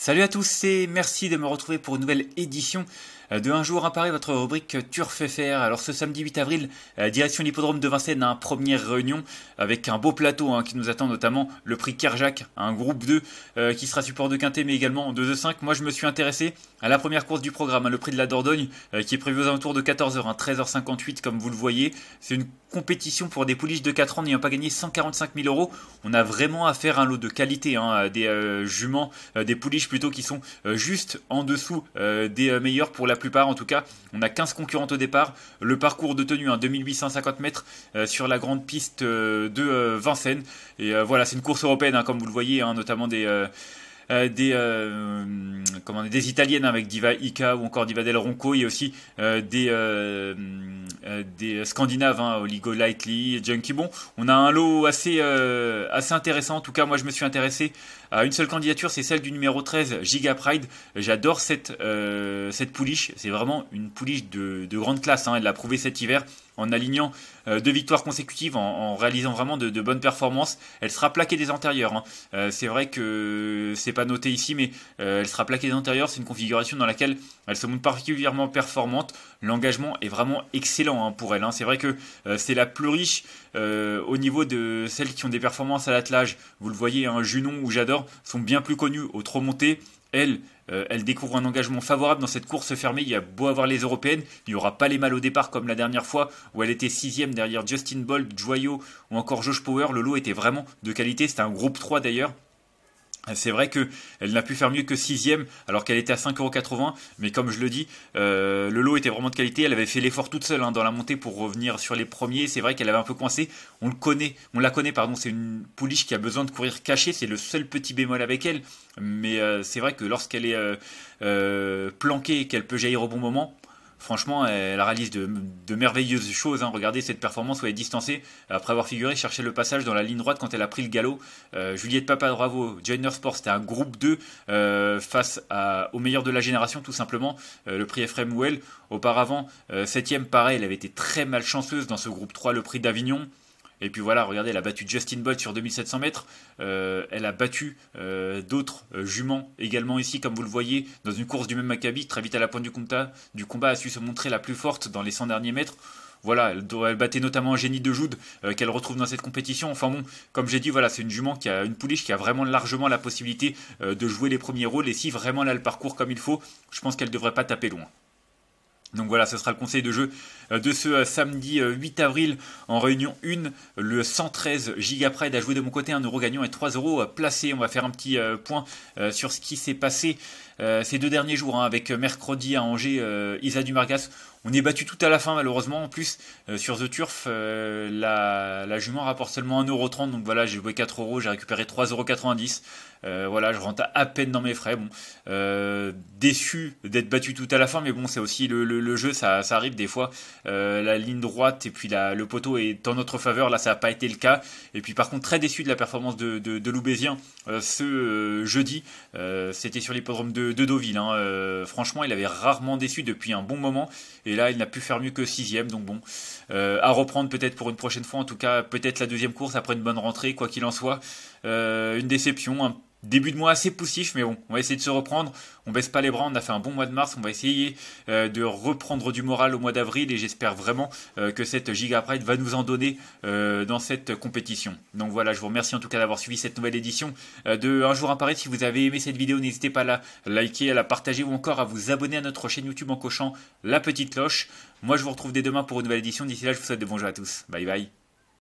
Salut à tous et merci de me retrouver pour une nouvelle édition euh, de Un jour à Paris, votre rubrique Turf FR. Alors ce samedi 8 avril, euh, direction l'hippodrome de Vincennes, un hein, première réunion avec un beau plateau hein, qui nous attend notamment le prix Kerjak, un groupe 2 euh, qui sera support de Quintet mais également de 2-5. Moi je me suis intéressé à la première course du programme, hein, le prix de la Dordogne qui est prévu aux alentours de 14h, 13h58 comme vous le voyez. C'est une compétition pour des pouliches de 4 ans n'ayant pas gagné 145 000 euros. On a vraiment affaire à un lot de qualité, des juments, des pouliches plutôt qui sont euh, juste en dessous euh, des euh, meilleurs pour la plupart. En tout cas, on a 15 concurrentes au départ. Le parcours de tenue, hein, en 2850 mètres sur la grande piste de Vincennes. Et voilà, c'est une course européenne, hein, comme vous le voyez, hein, notamment des... des, des italiennes avec Diva Ica ou encore Diva Del Ronco. Il y a aussi des, euh, des euh, Scandinaves, hein, Oligo Lightly, Junkie. Bon, on a un lot euh, assez, intéressant. En tout cas, moi, je me suis intéressé à une seule candidature, c'est celle du numéro 13, Giga Pride. J'adore cette, pouliche. C'est vraiment une pouliche de, grande classe. Hein. Elle l'a prouvé cet hiver en alignant euh, deux victoires consécutives, en, réalisant vraiment de, bonnes performances. Elle sera plaquée des antérieurs. Hein. Euh, c'est vrai que c'est pas noté ici, mais euh, elle sera plaquée des antérieurs. C'est une configuration dans laquelle elle se montre particulièrement performante. L'engagement est vraiment excellent hein, pour elle. Hein. C'est vrai que c'est la plus riche au niveau de celles qui ont des performances à l'attelage. Vous le voyez, Junon ou J'adore sont bien plus connues au trop monté elle, euh, elle découvre un engagement favorable dans cette course fermée. Il y a beau avoir les européennes, il n'y aura pas les mal au départ comme la dernière fois où elle était sixième derrière Justin Bolt, Joyo ou encore Josh Power. Le lot était vraiment de qualité. C'était un groupe 3 d'ailleurs. C'est vrai qu'elle n'a pu faire mieux que sixième alors qu'elle était à 5,80€, mais comme je le dis, euh, le lot était vraiment de qualité, elle avait fait l'effort toute seule hein, dans la montée pour revenir sur les premiers, c'est vrai qu'elle avait un peu coincé, on le connaît, on la connaît, pardon, c'est une pouliche qui a besoin de courir cachée, c'est le seul petit bémol avec elle, mais euh, c'est vrai que lorsqu'elle est euh, planquée qu'elle peut jaillir au bon moment, Franchement, elle réalise de, merveilleuses choses. Hein. Regardez cette performance où elle est distancée euh, après avoir figuré chercher le passage dans la ligne droite quand elle a pris le galop. Euh, Juliette Papadravo, Jenner Sport, c'était un groupe 2 euh, face au meilleur de la génération, tout simplement, le prix Ephraim Well. Auparavant, 7 pareil, elle avait été très malchanceuse dans ce groupe 3, le prix d'Avignon. Et puis voilà, regardez, elle a battu Justin Boyd sur 2700 mètres. Euh, elle a battu euh, d'autres euh, juments également ici, comme vous le voyez, dans une course du même Maccabi. Très vite à la pointe du combat, du combat a su se montrer la plus forte dans les 100 derniers mètres. Voilà, elle, battait notamment Génie de Jude qu'elle retrouve dans cette compétition. Enfin bon, comme j'ai dit, voilà, c'est une jument qui a une pouliche qui a vraiment largement la possibilité de jouer les premiers rôles. Et si vraiment elle a le parcours comme il faut, je pense qu'elle ne devrait pas taper loin. Donc voilà, ce sera le conseil de jeu euh, de ce euh, samedi 8 euh, avril en réunion 1. Le 113 GigaPred à jouer de mon côté 1 euro gagnant et 3 euros placés. On va faire un petit point sur ce qui s'est passé ces deux derniers jours. Hein, avec mercredi à Angers, Isa Dumargas, on est battu tout à la fin malheureusement. En plus, euh, sur The Turf, euh, la, jument rapporte seulement 1,30€. Donc voilà, j'ai joué 4€, j'ai récupéré 3,90€. Euh, voilà, je rentre à peine dans mes frais. Bon, déçu d'être battu tout à la fin, mais bon, c'est aussi le, jeu, ça, arrive des fois. la ligne droite et puis le poteau est en notre faveur. Là, ça n'a pas été le cas. Et puis par contre, très déçu de la performance de, de, Loubésien ce jeudi. C'était sur l'hippodrome de, Deauville. Hein. franchement, il avait rarement déçu depuis un bon moment. Et il n'a pu faire mieux que sixième. Donc bon, euh, à reprendre peut-être pour une prochaine fois. En tout cas, peut-être la deuxième course après une bonne rentrée, quoi qu'il en soit. Euh, une déception, un Début de mois assez poussif, mais bon, on va essayer de se reprendre. On baisse pas les bras, on a fait un bon mois de mars, on va essayer euh, de reprendre du moral au mois d'avril et j'espère vraiment euh, que cette Giga Pride va nous en donner euh, dans cette compétition. Donc voilà, je vous remercie en tout cas d'avoir suivi cette nouvelle édition de Un jour à Paris. Si vous avez aimé cette vidéo, n'hésitez pas à la liker, à la partager ou encore à vous abonner à notre chaîne YouTube en cochant la petite cloche. Moi, je vous retrouve dès demain pour une nouvelle édition. D'ici là, je vous souhaite de bons jeux à tous. Bye bye.